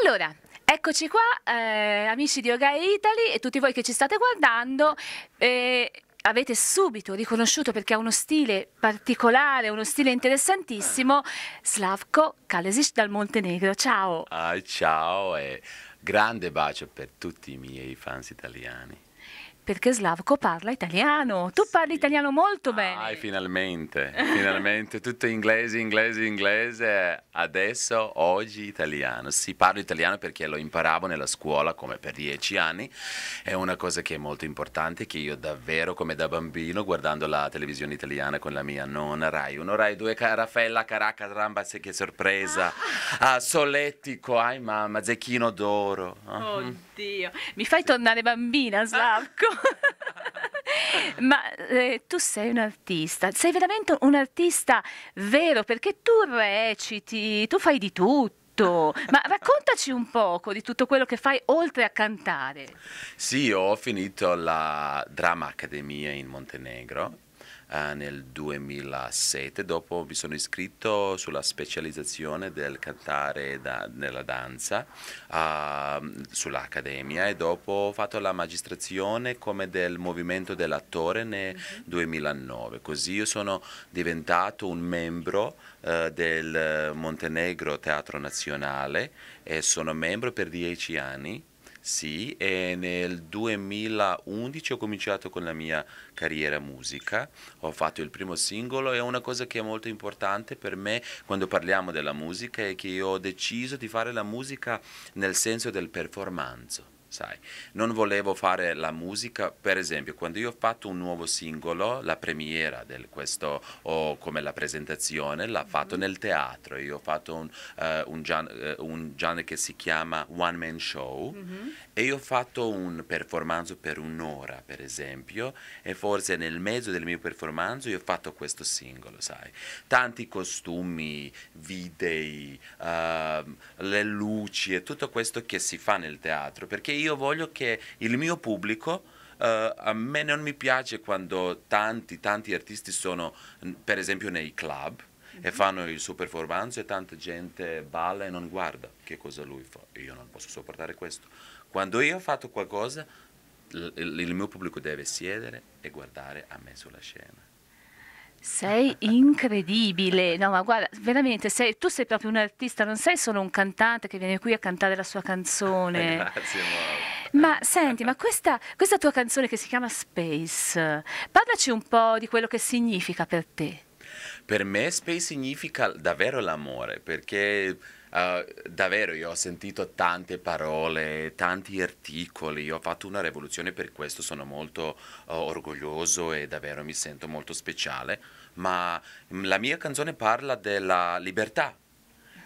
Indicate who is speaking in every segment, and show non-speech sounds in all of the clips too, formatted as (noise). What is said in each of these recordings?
Speaker 1: Allora, Eccoci qua, eh, amici di Yoga Italy e tutti voi che ci state guardando. Eh, avete subito riconosciuto perché ha uno stile particolare, uno stile interessantissimo, Slavko Kalesic dal Montenegro. Ciao!
Speaker 2: Ah, ciao e grande bacio per tutti i miei fans italiani
Speaker 1: perché Slavko parla italiano. Tu sì. parli italiano molto bene.
Speaker 2: Ah, finalmente, (laughs) finalmente, tutto inglese, inglese, inglese. Adesso, oggi italiano. Sì, parlo italiano perché lo imparavo nella scuola come per dieci anni. È una cosa che è molto importante, che io davvero, come da bambino, guardando la televisione italiana con la mia nonna Rai uno Rai 2, Raffaella, Caracca, Ramba, che sorpresa, ah. ah, Solettico, ai mamma, Zecchino d'oro. Uh oh, -huh. Mhm.
Speaker 1: Oddio, mi fai tornare bambina, Slavko. (laughs) Ma eh, tu sei un artista, sei veramente un artista vero perché tu reciti, tu fai di tutto. Ma raccontaci un poco di tutto quello che fai oltre a cantare.
Speaker 2: Sì, ho finito la Drama Accademia in Montenegro eh, nel 2007, dopo mi sono iscritto sulla specializzazione del cantare da, nella danza eh, sull'Accademia e dopo ho fatto la magistrazione come del movimento dell'attore nel 2009, mhm. così io sono diventato un membro eh, del Montenegro Teatro Nazionale e sono membro per dieci anni sì, e nel 2011 ho cominciato con la mia carriera musica, ho fatto il primo singolo e una cosa che è molto importante per me quando parliamo della musica è che io ho deciso di fare la musica nel senso del performance sai. Non volevo fare la musica, per esempio, quando io ho fatto un nuovo singolo, la premiera di questo, o come la presentazione, l'ha mm-hmm. fatto nel teatro. Io ho fatto un, uh, un, gian, uh, un genere che si chiama One Man Show mm-hmm. e io ho fatto un performance per un'ora, per esempio, e forse nel mezzo del mio performance io ho fatto questo singolo, sai. Tanti costumi, video, uh, le luci e tutto questo che si fa nel teatro, perché io io voglio che il mio pubblico Uh, a me non mi piace quando tanti, tanti artisti sono, per esempio, nei club mm-hmm. e mhm. fanno il suo performance e tanta gente balla e non guarda che cosa lui fa. Io non posso sopportare questo. Quando io ho fatto qualcosa, l- il mio pubblico deve siedere e guardare a me sulla scena.
Speaker 1: Sei incredibile, no ma guarda, veramente, sei, tu sei proprio un artista, non sei solo un cantante che viene qui a cantare la sua canzone. Eh,
Speaker 2: grazie, wow.
Speaker 1: Ma senti, ma questa, questa tua canzone che si chiama Space, parlaci un po' di quello che significa per te.
Speaker 2: Per me Space significa davvero l'amore, perché uh, davvero io ho sentito tante parole, tanti articoli, ho fatto una rivoluzione per questo, sono molto uh, orgoglioso e davvero mi sento molto speciale, ma la mia canzone parla della libertà,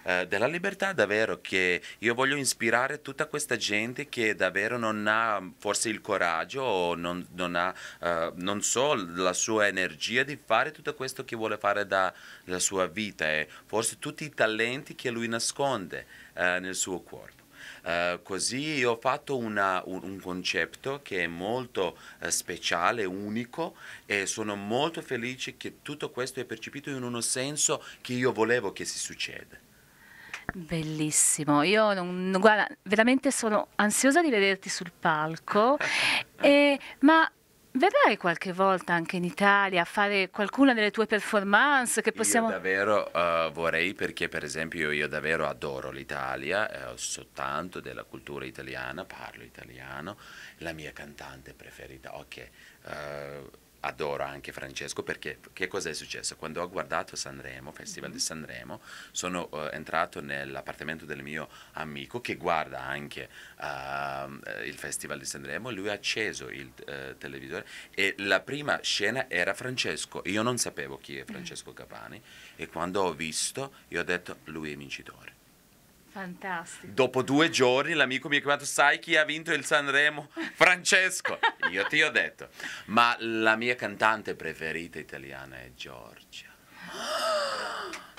Speaker 2: eh, della libertà davvero che io voglio ispirare tutta questa gente che davvero non ha mm, forse il coraggio o non, non ha eh, non so la sua energia di fare tutto questo che vuole fare dalla sua vita e forse tutti i talenti che lui nasconde eh, nel suo corpo. Uh, così ho fatto una, un, un, concetto che è molto uh, speciale, unico e sono molto felice che tutto questo è percepito in uno senso che io volevo che si succeda.
Speaker 1: Bellissimo, io non, guarda, veramente sono ansiosa di vederti sul palco, (laughs) e, ma Verrai qualche volta anche in Italia a fare qualcuna delle tue performance che possiamo... Io
Speaker 2: davvero uh, vorrei perché per esempio io davvero adoro l'Italia, eh, so tanto della cultura italiana, parlo italiano, la mia cantante preferita, ok, uh, adoro anche Francesco perché che cosa è successo? Quando ho guardato Sanremo, Festival mm -hmm. di mm-hmm. Sanremo, sono uh, entrato nell'appartamento del mio amico che guarda anche uh, il Festival di Sanremo, lui ha acceso il uh, televisore e la prima scena era Francesco, io non sapevo chi è Francesco mm. Capani mm -hmm. e quando ho visto io ho detto lui è vincitore.
Speaker 1: Fantastico.
Speaker 2: Dopo due giorni l'amico mi ha chiamato, sai chi ha vinto il Sanremo? (laughs) Francesco. Io ti ho detto. Ma la mia cantante preferita italiana è Giorgia.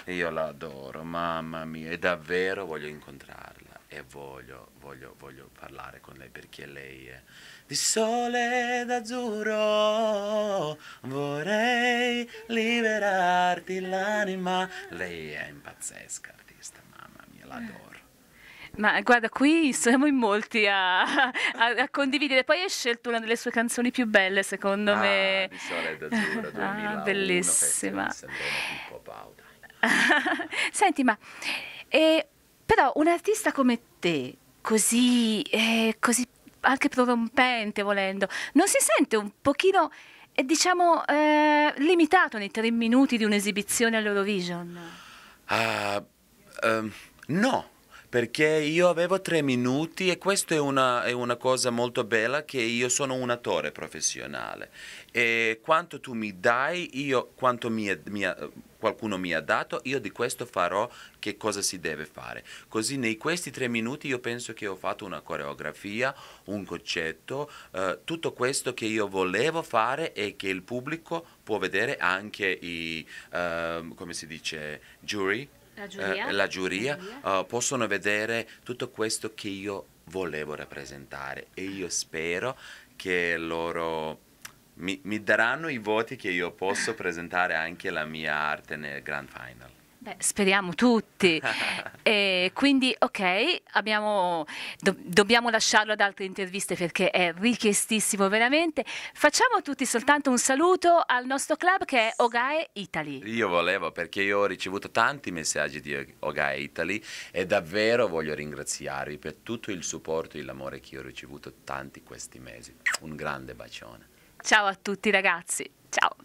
Speaker 2: (gasps) Io la adoro, mamma mia, e davvero voglio incontrarla e voglio, voglio, voglio parlare con lei perché lei è di sole d'azzurro, vorrei liberarti l'anima. Lei è impazzesca l'adoro.
Speaker 1: Ma guarda, qui siamo in molti a, a, a, condividere. Poi hai scelto una delle sue canzoni più belle, secondo ah, me. Di Sole d'Azzurra, 2001, (laughs) ah, bellissima. (laughs) Senti, ma eh, però un artista come te, così, eh, così anche prorompente volendo, non si sente un pochino, eh, diciamo, eh, limitato nei tre minuti di un'esibizione all'Eurovision?
Speaker 2: Ah, um No, perché io avevo tre minuti e questa è una, è una, cosa molto bella che io sono un attore professionale e quanto tu mi dai, io, quanto mi, mi, qualcuno mi ha dato, io di questo farò che cosa si deve fare. Così nei questi tre minuti io penso che ho fatto una coreografia, un concetto, eh, tutto questo che io volevo fare e che il pubblico può vedere anche i, eh, come si dice, jury, la eh, giuria, eh, la giuria, la giuria. Uh, possono vedere tutto questo che io volevo rappresentare e io ah. spero che loro mi, mi daranno i voti che io posso (laughs) presentare anche la mia arte nel Grand Final.
Speaker 1: Beh, speriamo tutti. (laughs) e quindi, ok, abbiamo, do, dobbiamo lasciarlo ad altre interviste perché è richiestissimo veramente. Facciamo a tutti soltanto un saluto al nostro club che è Ogae Italy.
Speaker 2: Io volevo, perché io ho ricevuto tanti messaggi di Ogae Italy e davvero voglio ringraziarvi per tutto il supporto e l'amore che io ho ricevuto tanti questi mesi. Un grande bacione.
Speaker 1: Ciao a tutti ragazzi, ciao.